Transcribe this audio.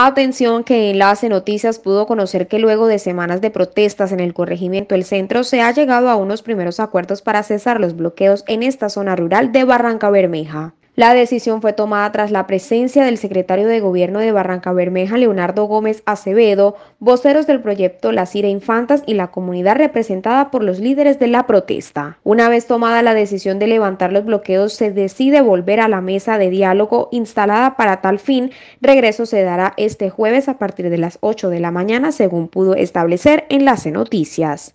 Atención que enlace Noticias pudo conocer que luego de semanas de protestas en el corregimiento El Centro se ha llegado a unos primeros acuerdos para cesar los bloqueos en esta zona rural de Barranca Bermeja. La decisión fue tomada tras la presencia del secretario de Gobierno de Barranca Bermeja, Leonardo Gómez Acevedo, voceros del proyecto Las Cira Infantas y la comunidad representada por los líderes de la protesta. Una vez tomada la decisión de levantar los bloqueos, se decide volver a la mesa de diálogo instalada para tal fin. Regreso se dará este jueves a partir de las 8 de la mañana, según pudo establecer Enlace Noticias.